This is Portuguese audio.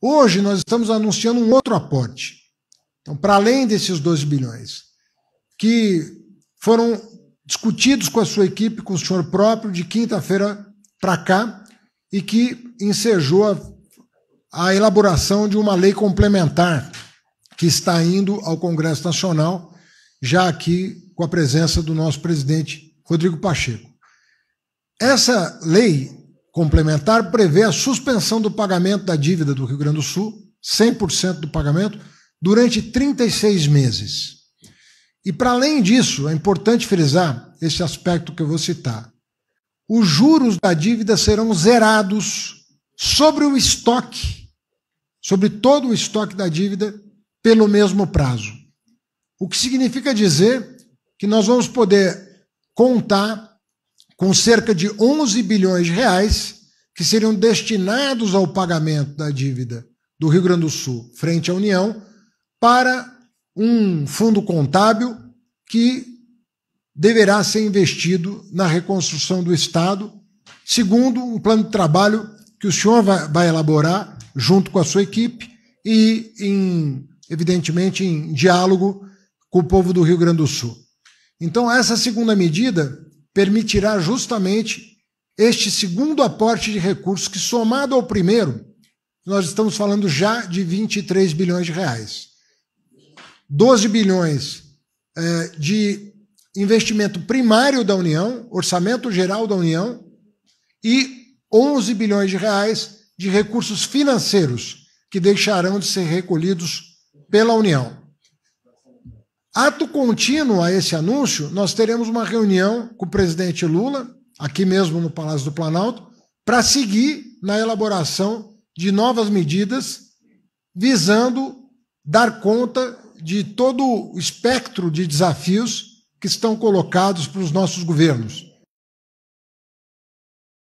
Hoje nós estamos anunciando um outro aporte. Então, para além desses 12 bilhões, que foram discutidos com a sua equipe, com o senhor próprio, de quinta-feira para cá, e que ensejou a, a elaboração de uma lei complementar que está indo ao Congresso Nacional, já aqui com a presença do nosso presidente Rodrigo Pacheco. Essa lei complementar prevê a suspensão do pagamento da dívida do Rio Grande do Sul, 100% do pagamento, durante 36 meses. E para além disso, é importante frisar esse aspecto que eu vou citar. Os juros da dívida serão zerados sobre o estoque, sobre todo o estoque da dívida, pelo mesmo prazo. O que significa dizer que nós vamos poder contar com cerca de 11 bilhões de reais que seriam destinados ao pagamento da dívida do Rio Grande do Sul frente à União para um fundo contábil que deverá ser investido na reconstrução do Estado, segundo um plano de trabalho que o senhor vai elaborar junto com a sua equipe e, em, evidentemente, em diálogo com o povo do Rio Grande do Sul. Então, essa segunda medida permitirá justamente este segundo aporte de recursos, que somado ao primeiro, nós estamos falando já de 23 bilhões de reais. 12 bilhões eh, de investimento primário da União, orçamento geral da União, e 11 bilhões de reais de recursos financeiros que deixarão de ser recolhidos pela União. Ato contínuo a esse anúncio, nós teremos uma reunião com o presidente Lula, aqui mesmo no Palácio do Planalto, para seguir na elaboração de novas medidas visando dar conta de todo o espectro de desafios que estão colocados para os nossos governos.